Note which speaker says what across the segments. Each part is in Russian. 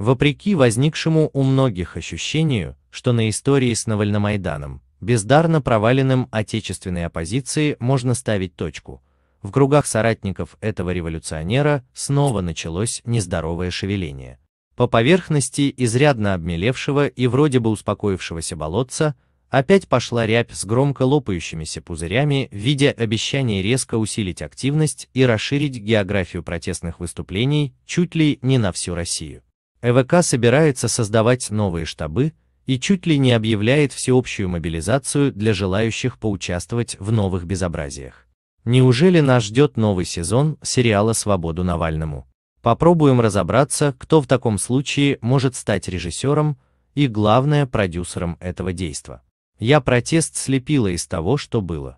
Speaker 1: Вопреки возникшему у многих ощущению, что на истории с Навальномайданом, бездарно проваленным отечественной оппозиции можно ставить точку, в кругах соратников этого революционера снова началось нездоровое шевеление. По поверхности изрядно обмелевшего и вроде бы успокоившегося болотца опять пошла рябь с громко лопающимися пузырями видя обещание резко усилить активность и расширить географию протестных выступлений чуть ли не на всю Россию. ЭВК собирается создавать новые штабы и чуть ли не объявляет всеобщую мобилизацию для желающих поучаствовать в новых безобразиях. Неужели нас ждет новый сезон сериала «Свободу Навальному»? Попробуем разобраться, кто в таком случае может стать режиссером и, главное, продюсером этого действа. Я протест слепила из того, что было.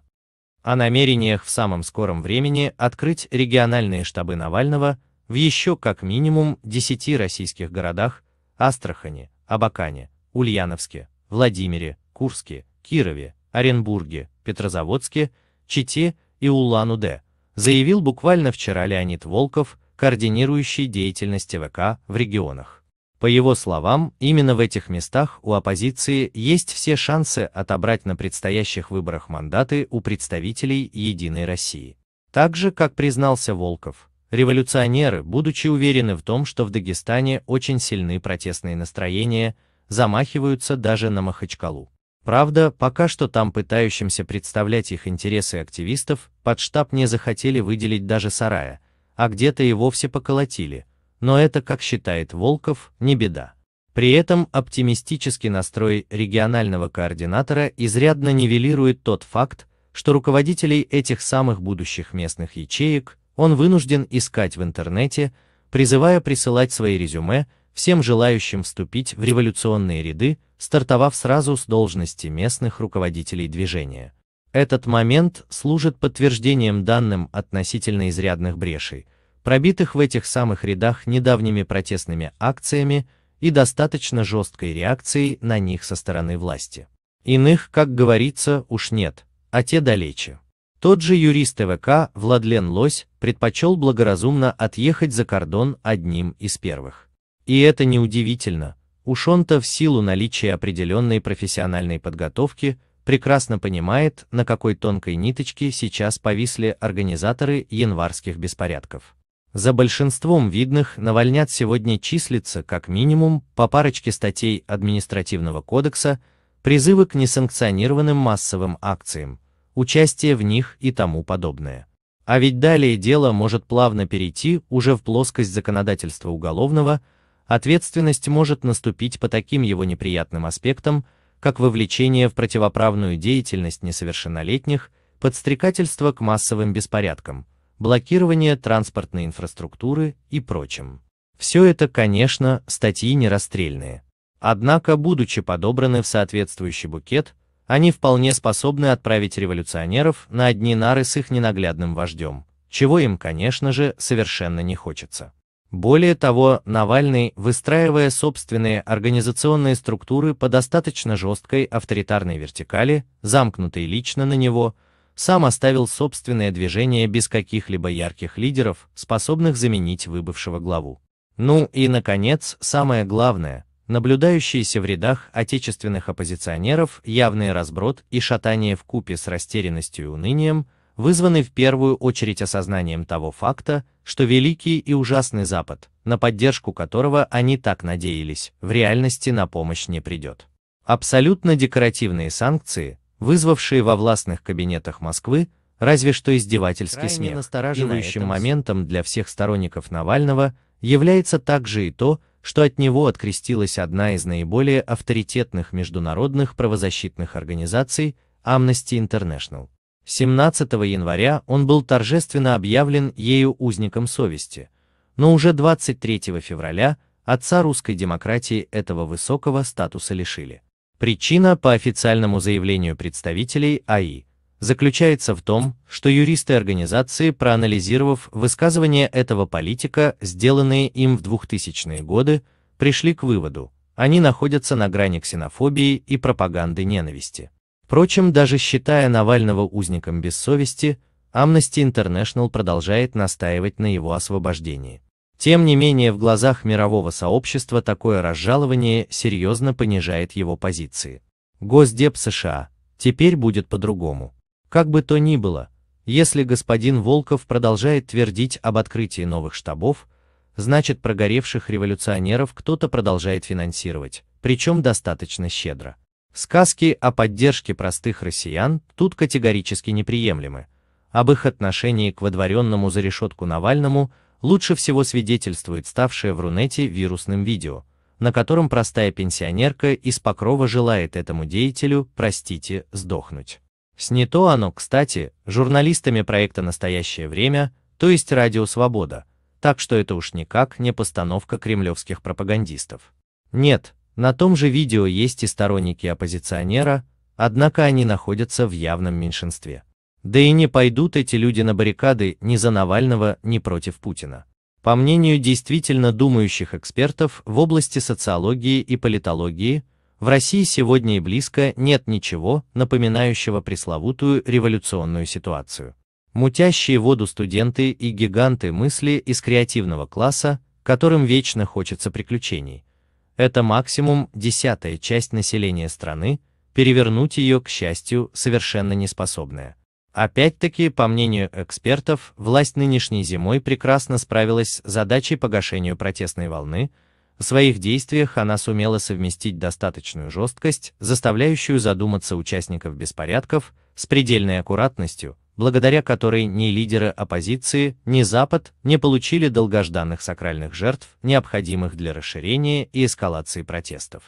Speaker 1: О намерениях в самом скором времени открыть региональные штабы Навального – в еще как минимум 10 российских городах – Астрахани, Абакане, Ульяновске, Владимире, Курске, Кирове, Оренбурге, Петрозаводске, Чите и Улан-Удэ, заявил буквально вчера Леонид Волков, координирующий деятельность ВК в регионах. По его словам, именно в этих местах у оппозиции есть все шансы отобрать на предстоящих выборах мандаты у представителей «Единой России». Так же, как признался Волков, Революционеры, будучи уверены в том, что в Дагестане очень сильны протестные настроения, замахиваются даже на Махачкалу. Правда, пока что там пытающимся представлять их интересы активистов под штаб не захотели выделить даже сарая, а где-то и вовсе поколотили, но это, как считает Волков, не беда. При этом оптимистический настрой регионального координатора изрядно нивелирует тот факт, что руководителей этих самых будущих местных ячеек он вынужден искать в интернете, призывая присылать свои резюме всем желающим вступить в революционные ряды, стартовав сразу с должности местных руководителей движения. Этот момент служит подтверждением данным относительно изрядных брешей, пробитых в этих самых рядах недавними протестными акциями и достаточно жесткой реакцией на них со стороны власти. Иных, как говорится, уж нет, а те далече. Тот же юрист ТВК Владлен Лось предпочел благоразумно отъехать за кордон одним из первых. И это неудивительно, уж он-то в силу наличия определенной профессиональной подготовки прекрасно понимает, на какой тонкой ниточке сейчас повисли организаторы январских беспорядков. За большинством видных Навальнят сегодня числится как минимум по парочке статей административного кодекса, призывы к несанкционированным массовым акциям, участие в них и тому подобное. А ведь далее дело может плавно перейти уже в плоскость законодательства уголовного, ответственность может наступить по таким его неприятным аспектам, как вовлечение в противоправную деятельность несовершеннолетних, подстрекательство к массовым беспорядкам, блокирование транспортной инфраструктуры и прочим. Все это, конечно, статьи нерастрельные. Однако, будучи подобраны в соответствующий букет, они вполне способны отправить революционеров на одни нары с их ненаглядным вождем, чего им, конечно же, совершенно не хочется. Более того, Навальный, выстраивая собственные организационные структуры по достаточно жесткой авторитарной вертикали, замкнутой лично на него, сам оставил собственное движение без каких-либо ярких лидеров, способных заменить выбывшего главу. Ну и, наконец, самое главное, наблюдающиеся в рядах отечественных оппозиционеров явный разброд и шатание в купе с растерянностью и унынием вызваны в первую очередь осознанием того факта, что великий и ужасный Запад, на поддержку которого они так надеялись, в реальности на помощь не придет. Абсолютно декоративные санкции, вызвавшие во властных кабинетах Москвы разве что издевательский Крайне смех. Настораживающим моментом для всех сторонников Навального является также и то, что от него открестилась одна из наиболее авторитетных международных правозащитных организаций Amnesty International. 17 января он был торжественно объявлен ею узником совести, но уже 23 февраля отца русской демократии этого высокого статуса лишили. Причина, по официальному заявлению представителей АИ, заключается в том, что юристы организации, проанализировав высказывания этого политика, сделанные им в 2000-е годы, пришли к выводу, они находятся на грани ксенофобии и пропаганды ненависти. Впрочем, даже считая Навального узником без совести, Amnesty International продолжает настаивать на его освобождении. Тем не менее, в глазах мирового сообщества такое разжалование серьезно понижает его позиции. Госдеп США теперь будет по-другому. Как бы то ни было, если господин Волков продолжает твердить об открытии новых штабов, значит прогоревших революционеров кто-то продолжает финансировать, причем достаточно щедро. Сказки о поддержке простых россиян тут категорически неприемлемы. Об их отношении к водворенному за решетку Навальному лучше всего свидетельствует ставшее в Рунете вирусным видео, на котором простая пенсионерка из Покрова желает этому деятелю, простите, сдохнуть. Снято оно, кстати, журналистами проекта «Настоящее время», то есть «Радио Свобода», так что это уж никак не постановка кремлевских пропагандистов. Нет, на том же видео есть и сторонники оппозиционера, однако они находятся в явном меньшинстве. Да и не пойдут эти люди на баррикады ни за Навального, ни против Путина. По мнению действительно думающих экспертов в области социологии и политологии, в России сегодня и близко нет ничего, напоминающего пресловутую революционную ситуацию. Мутящие воду студенты и гиганты мысли из креативного класса, которым вечно хочется приключений. Это максимум десятая часть населения страны, перевернуть ее, к счастью, совершенно не способная. Опять-таки, по мнению экспертов, власть нынешней зимой прекрасно справилась с задачей погашения протестной волны, в своих действиях она сумела совместить достаточную жесткость, заставляющую задуматься участников беспорядков, с предельной аккуратностью, благодаря которой ни лидеры оппозиции, ни Запад не получили долгожданных сакральных жертв, необходимых для расширения и эскалации протестов.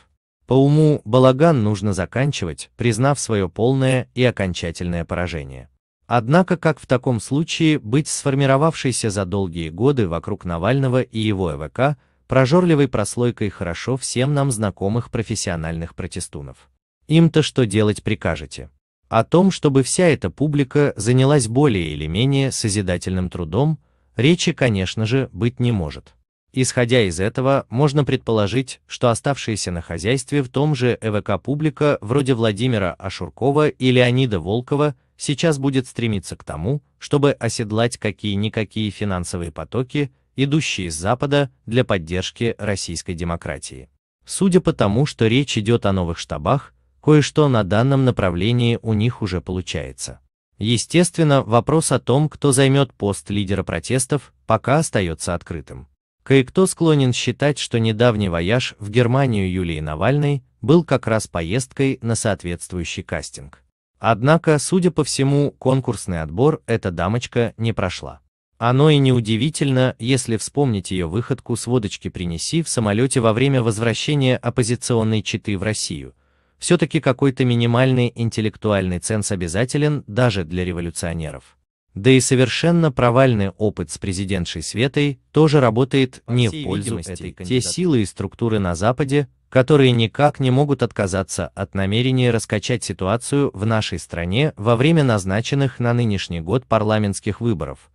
Speaker 1: По уму балаган нужно заканчивать, признав свое полное и окончательное поражение. Однако как в таком случае быть сформировавшейся за долгие годы вокруг Навального и его ЭВК, прожорливой прослойкой хорошо всем нам знакомых профессиональных протестунов. Им-то что делать прикажете? О том, чтобы вся эта публика занялась более или менее созидательным трудом, речи, конечно же, быть не может. Исходя из этого, можно предположить, что оставшиеся на хозяйстве в том же ЭВК публика вроде Владимира Ашуркова и Леонида Волкова сейчас будет стремиться к тому, чтобы оседлать какие-никакие финансовые потоки идущие с Запада для поддержки российской демократии. Судя по тому, что речь идет о новых штабах, кое-что на данном направлении у них уже получается. Естественно, вопрос о том, кто займет пост лидера протестов, пока остается открытым. Кое-кто склонен считать, что недавний вояж в Германию Юлии Навальной был как раз поездкой на соответствующий кастинг. Однако, судя по всему, конкурсный отбор эта дамочка не прошла. Оно и неудивительно, если вспомнить ее выходку с водочки «Принеси» в самолете во время возвращения оппозиционной читы в Россию. Все-таки какой-то минимальный интеллектуальный ценс обязателен даже для революционеров. Да и совершенно провальный опыт с президентшей Светой тоже работает не в пользу этой Те силы и структуры на Западе, которые никак не могут отказаться от намерения раскачать ситуацию в нашей стране во время назначенных на нынешний год парламентских выборов,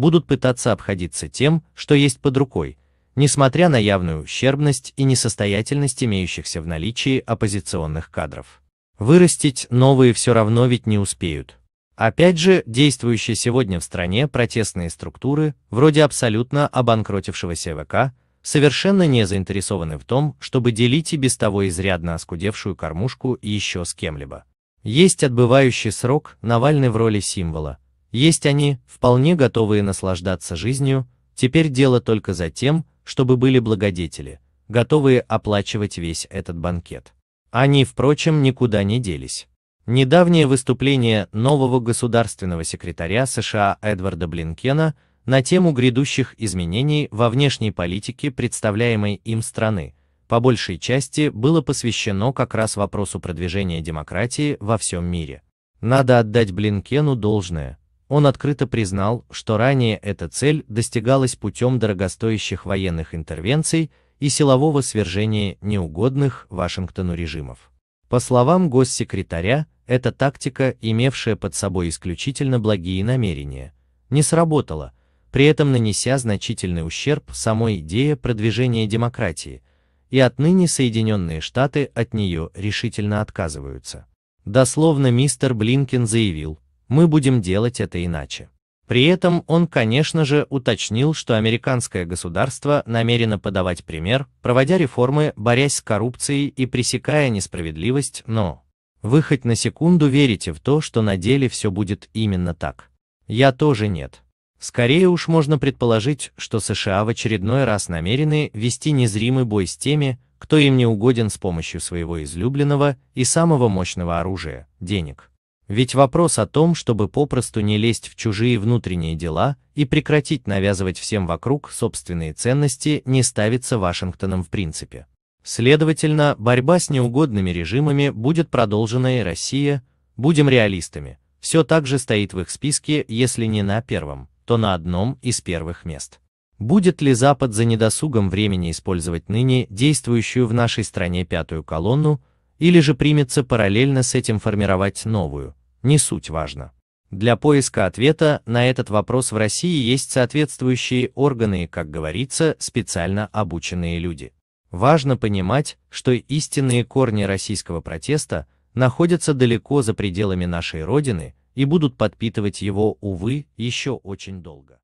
Speaker 1: будут пытаться обходиться тем, что есть под рукой, несмотря на явную ущербность и несостоятельность имеющихся в наличии оппозиционных кадров. Вырастить новые все равно ведь не успеют. Опять же, действующие сегодня в стране протестные структуры, вроде абсолютно обанкротившегося ВК, совершенно не заинтересованы в том, чтобы делить и без того изрядно оскудевшую кормушку еще с кем-либо. Есть отбывающий срок Навальный в роли символа, есть они, вполне готовые наслаждаться жизнью, теперь дело только за тем, чтобы были благодетели, готовые оплачивать весь этот банкет. Они, впрочем, никуда не делись. Недавнее выступление нового государственного секретаря США Эдварда Блинкена на тему грядущих изменений во внешней политике представляемой им страны, по большей части было посвящено как раз вопросу продвижения демократии во всем мире. Надо отдать Блинкену должное, он открыто признал, что ранее эта цель достигалась путем дорогостоящих военных интервенций и силового свержения неугодных Вашингтону режимов. По словам госсекретаря, эта тактика, имевшая под собой исключительно благие намерения, не сработала, при этом нанеся значительный ущерб самой идее продвижения демократии, и отныне Соединенные Штаты от нее решительно отказываются. Дословно мистер Блинкен заявил, мы будем делать это иначе. При этом он, конечно же, уточнил, что американское государство намерено подавать пример, проводя реформы, борясь с коррупцией и пресекая несправедливость, но вы хоть на секунду верите в то, что на деле все будет именно так? Я тоже нет. Скорее уж можно предположить, что США в очередной раз намерены вести незримый бой с теми, кто им не угоден с помощью своего излюбленного и самого мощного оружия – денег. Ведь вопрос о том, чтобы попросту не лезть в чужие внутренние дела и прекратить навязывать всем вокруг собственные ценности, не ставится Вашингтоном в принципе. Следовательно, борьба с неугодными режимами будет продолжена и Россия, будем реалистами, все так же стоит в их списке, если не на первом, то на одном из первых мест. Будет ли Запад за недосугом времени использовать ныне действующую в нашей стране пятую колонну, или же примется параллельно с этим формировать новую, не суть важно. Для поиска ответа на этот вопрос в России есть соответствующие органы и, как говорится, специально обученные люди. Важно понимать, что истинные корни российского протеста находятся далеко за пределами нашей Родины и будут подпитывать его, увы, еще очень долго.